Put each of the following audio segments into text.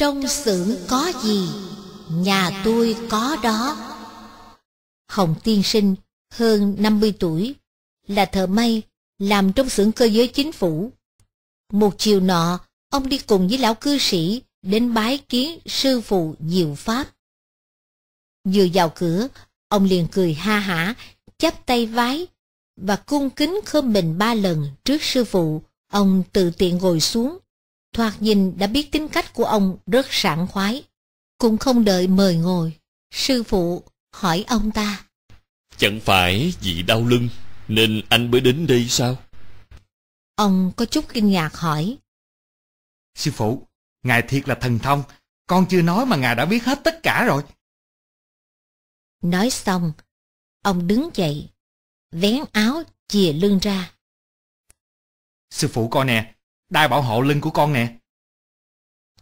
Trong xưởng có gì, nhà tôi có đó. Hồng Tiên Sinh, hơn 50 tuổi, là thợ may, làm trong xưởng cơ giới chính phủ. Một chiều nọ, ông đi cùng với lão cư sĩ đến bái kiến sư phụ Diệu Pháp. Vừa vào cửa, ông liền cười ha hả, chắp tay vái và cung kính khơm mình ba lần trước sư phụ, ông tự tiện ngồi xuống. Thoạt nhìn đã biết tính cách của ông rất sảng khoái. Cũng không đợi mời ngồi. Sư phụ hỏi ông ta. Chẳng phải vì đau lưng nên anh mới đến đây sao? Ông có chút kinh ngạc hỏi. Sư phụ, ngài thiệt là thần thông. Con chưa nói mà ngài đã biết hết tất cả rồi. Nói xong, ông đứng dậy, vén áo chìa lưng ra. Sư phụ coi nè, đai bảo hộ lưng của con nè.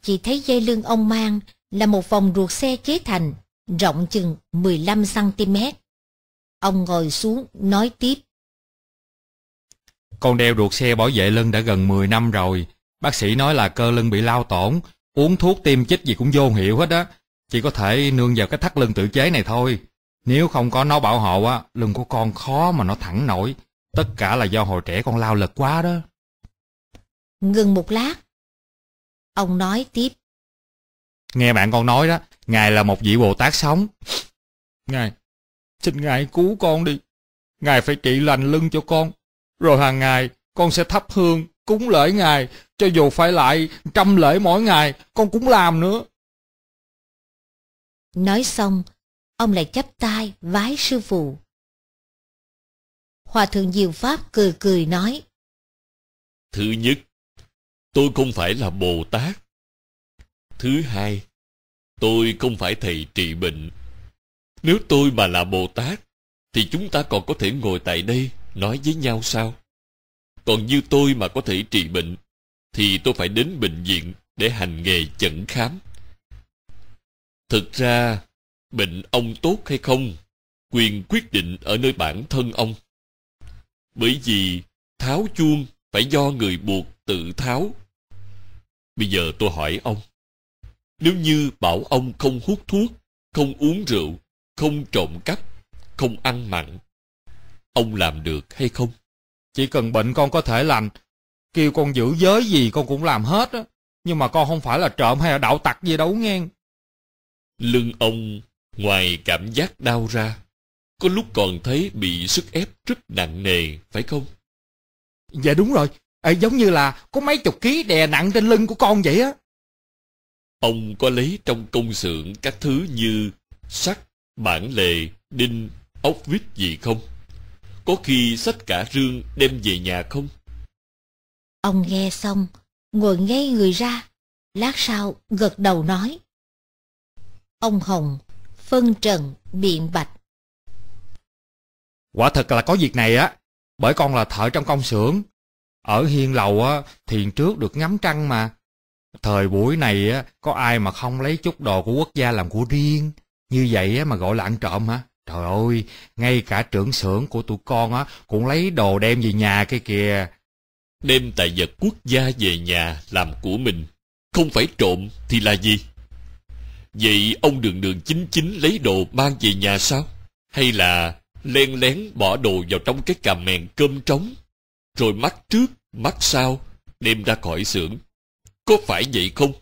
Chị thấy dây lưng ông mang là một vòng ruột xe chế thành, rộng chừng 15cm. Ông ngồi xuống nói tiếp. Con đeo ruột xe bảo vệ lưng đã gần 10 năm rồi. Bác sĩ nói là cơ lưng bị lao tổn, uống thuốc tiêm chích gì cũng vô hiệu hết á. Chỉ có thể nương vào cái thắt lưng tự chế này thôi. Nếu không có nó bảo hộ á, lưng của con khó mà nó thẳng nổi. Tất cả là do hồi trẻ con lao lực quá đó. Ngừng một lát. Ông nói tiếp. Nghe bạn con nói đó, Ngài là một vị Bồ Tát sống. Ngài, xin Ngài cứu con đi. Ngài phải trị lành lưng cho con. Rồi hàng ngày, con sẽ thắp hương, cúng lễ Ngài. Cho dù phải lại trăm lễ mỗi ngày, con cũng làm nữa. Nói xong, ông lại chắp tay vái sư phụ. Hòa thượng Diệu Pháp cười cười nói. Thứ nhất, tôi không phải là bồ tát thứ hai tôi không phải thầy trị bệnh nếu tôi mà là bồ tát thì chúng ta còn có thể ngồi tại đây nói với nhau sao còn như tôi mà có thể trị bệnh thì tôi phải đến bệnh viện để hành nghề chẩn khám thực ra bệnh ông tốt hay không quyền quyết định ở nơi bản thân ông bởi vì tháo chuông phải do người buộc tự tháo Bây giờ tôi hỏi ông, nếu như bảo ông không hút thuốc, không uống rượu, không trộm cắp, không ăn mặn, ông làm được hay không? Chỉ cần bệnh con có thể lành, kêu con giữ giới gì con cũng làm hết á. Nhưng mà con không phải là trộm hay là đạo tặc gì đâu nghe. Lưng ông ngoài cảm giác đau ra, có lúc còn thấy bị sức ép rất nặng nề, phải không? Dạ đúng rồi, Ê, giống như là có mấy chục ký đè nặng trên lưng của con vậy á. Ông có lấy trong công xưởng các thứ như sắt, bản lề, đinh, ốc vít gì không? Có khi sách cả rương đem về nhà không? Ông nghe xong, ngồi ngay người ra, lát sau gật đầu nói. Ông Hồng, phân trần, biện bạch. Quả thật là có việc này á, bởi con là thợ trong công xưởng, ở hiên lầu á, thiền trước được ngắm trăng mà. Thời buổi này á, có ai mà không lấy chút đồ của quốc gia làm của riêng. Như vậy á, mà gọi là ăn trộm hả? Trời ơi, ngay cả trưởng xưởng của tụi con á, cũng lấy đồ đem về nhà cái kìa. Đem tài vật quốc gia về nhà làm của mình, không phải trộm thì là gì? Vậy ông đường đường chính chính lấy đồ mang về nhà sao? Hay là len lén bỏ đồ vào trong cái cà mèn cơm trống, rồi mắt trước mắt sao đem ra khỏi xưởng có phải vậy không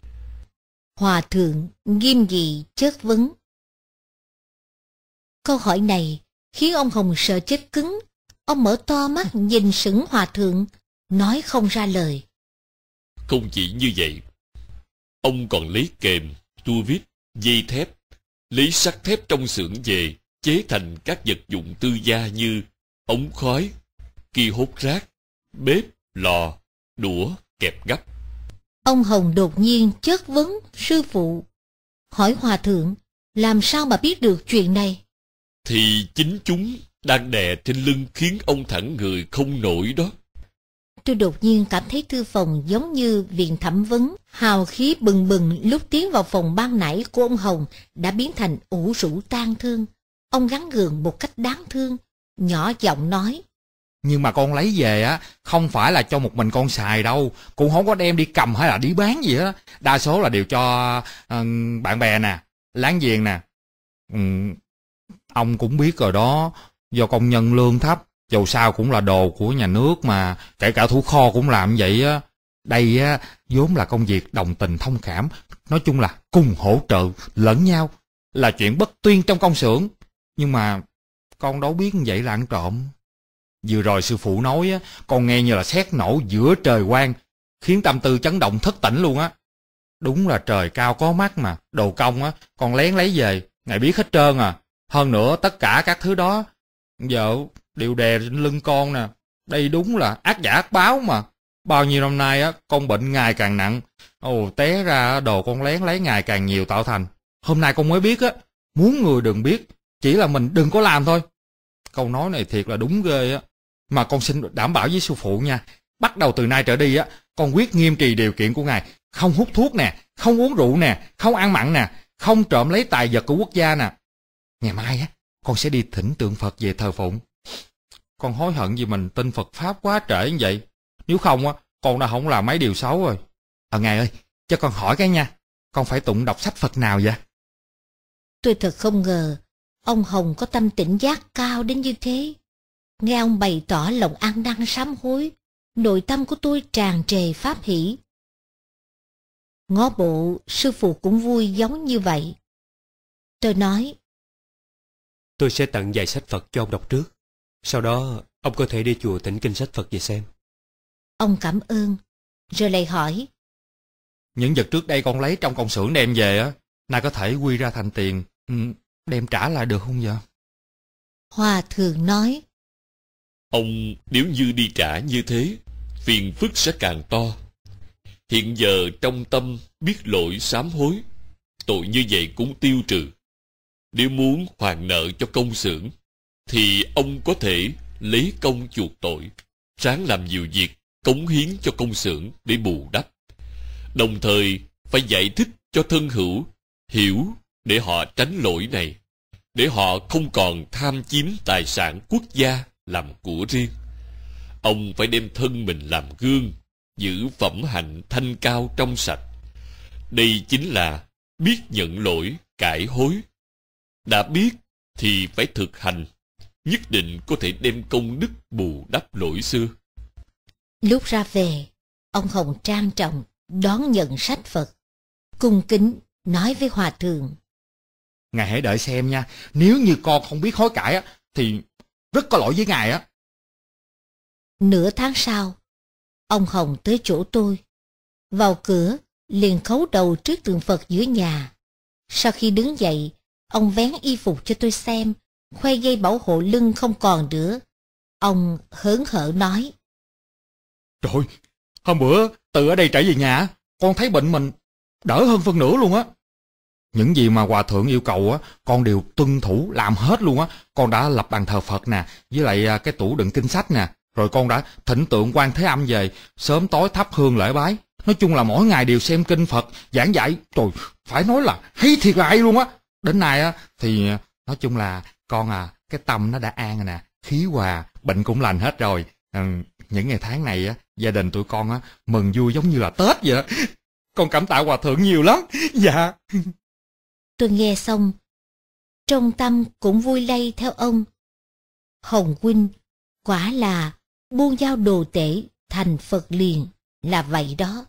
hòa thượng nghiêm nghị chất vấn câu hỏi này khiến ông hồng sợ chết cứng ông mở to mắt nhìn sững hòa thượng nói không ra lời không chỉ như vậy ông còn lấy kềm tua vít dây thép lấy sắt thép trong xưởng về chế thành các vật dụng tư gia như ống khói, kỳ hốt rác, bếp, lò, đũa, kẹp gấp. Ông Hồng đột nhiên chất vấn sư phụ. Hỏi hòa thượng, làm sao mà biết được chuyện này? Thì chính chúng đang đè trên lưng khiến ông thẳng người không nổi đó. Tôi đột nhiên cảm thấy thư phòng giống như viện thẩm vấn, hào khí bừng bừng lúc tiến vào phòng ban nãy của ông Hồng đã biến thành ủ rũ tan thương. Ông gắn gượng một cách đáng thương, nhỏ giọng nói. Nhưng mà con lấy về á, không phải là cho một mình con xài đâu, cũng không có đem đi cầm hay là đi bán gì hết. Đa số là đều cho uh, bạn bè nè, láng giềng nè. Ừ, ông cũng biết rồi đó, do công nhân lương thấp, dù sao cũng là đồ của nhà nước mà, kể cả thủ kho cũng làm vậy á. Đây á, vốn là công việc đồng tình thông cảm, nói chung là cùng hỗ trợ lẫn nhau, là chuyện bất tuyên trong công xưởng. Nhưng mà con đâu biết vậy là ăn trộm. Vừa rồi sư phụ nói á, con nghe như là xét nổ giữa trời quang, khiến tâm tư chấn động thất tỉnh luôn á. Đúng là trời cao có mắt mà, đồ công á, con lén lấy về, ngài biết hết trơn à. Hơn nữa tất cả các thứ đó, giờ đều đè trên lưng con nè. Đây đúng là ác giả ác báo mà. Bao nhiêu năm nay á, con bệnh ngày càng nặng. Ồ, té ra đồ con lén lấy ngày càng nhiều tạo thành. Hôm nay con mới biết á, muốn người đừng biết, chỉ là mình đừng có làm thôi. Câu nói này thiệt là đúng ghê á, mà con xin đảm bảo với sư phụ nha, bắt đầu từ nay trở đi á, con quyết nghiêm trì điều kiện của ngài, không hút thuốc nè, không uống rượu nè, không ăn mặn nè, không trộm lấy tài vật của quốc gia nè. Ngày mai á, con sẽ đi thỉnh tượng Phật về thờ phụng. Con hối hận vì mình tin Phật Pháp quá trễ như vậy. Nếu không á, con đã không làm mấy điều xấu rồi. Ờ ngài ơi, cho con hỏi cái nha, con phải tụng đọc sách Phật nào vậy? Tôi thật không ngờ, ông Hồng có tâm tỉnh giác cao đến như thế. Nghe ông bày tỏ lòng ăn năn sám hối, nội tâm của tôi tràn trề pháp hỷ. Ngó bộ, sư phụ cũng vui giống như vậy. Tôi nói, Tôi sẽ tặng vài sách Phật cho ông đọc trước. Sau đó, ông có thể đi chùa tỉnh kinh sách Phật về xem. Ông cảm ơn, rồi lại hỏi. Những vật trước đây con lấy trong công xưởng đem về á, nay có thể quy ra thành tiền, ừ, đem trả lại được không vậy? Hòa thượng nói, Ông nếu như đi trả như thế, phiền phức sẽ càng to. Hiện giờ trong tâm biết lỗi sám hối, tội như vậy cũng tiêu trừ. Nếu muốn hoàn nợ cho công xưởng, thì ông có thể lấy công chuộc tội, ráng làm nhiều việc, cống hiến cho công xưởng để bù đắp. Đồng thời phải giải thích cho thân hữu hiểu để họ tránh lỗi này, để họ không còn tham chiếm tài sản quốc gia làm của riêng. Ông phải đem thân mình làm gương, giữ phẩm hạnh thanh cao trong sạch. Đây chính là biết nhận lỗi, cải hối. Đã biết thì phải thực hành, nhất định có thể đem công đức bù đắp lỗi xưa. Lúc ra về, ông Hồng trang trọng đón nhận sách Phật, cung kính nói với Hòa Thượng. Ngài hãy đợi xem nha, nếu như con không biết hối cải á, thì rất có lỗi với ngài á. Nửa tháng sau, ông Hồng tới chỗ tôi. Vào cửa, liền khấu đầu trước tượng Phật giữa nhà. Sau khi đứng dậy, ông vén y phục cho tôi xem, khoe dây bảo hộ lưng không còn nữa. Ông hớn hở nói. Trời, hôm bữa từ ở đây trở về nhà, con thấy bệnh mình đỡ hơn phân nửa luôn á. Những gì mà Hòa Thượng yêu cầu á, con đều tuân thủ làm hết luôn á. Con đã lập bàn thờ Phật nè, với lại à, cái tủ đựng kinh sách nè. Rồi con đã thỉnh tượng quan Thế Âm về, sớm tối thắp hương lễ bái. Nói chung là mỗi ngày đều xem kinh Phật, giảng dạy. Trời, phải nói là hay thiệt là hay luôn á. Đến nay á, thì à, nói chung là con à, cái tâm nó đã an rồi nè. Khí hòa, bệnh cũng lành hết rồi. Ừ, những ngày tháng này á, gia đình tụi con á, mừng vui giống như là Tết vậy Con cảm tạ Hòa Thượng nhiều lắm. Dạ. Tôi nghe xong, trong tâm cũng vui lây theo ông. Hồng huynh, quả là buông giao đồ tể thành Phật liền, là vậy đó.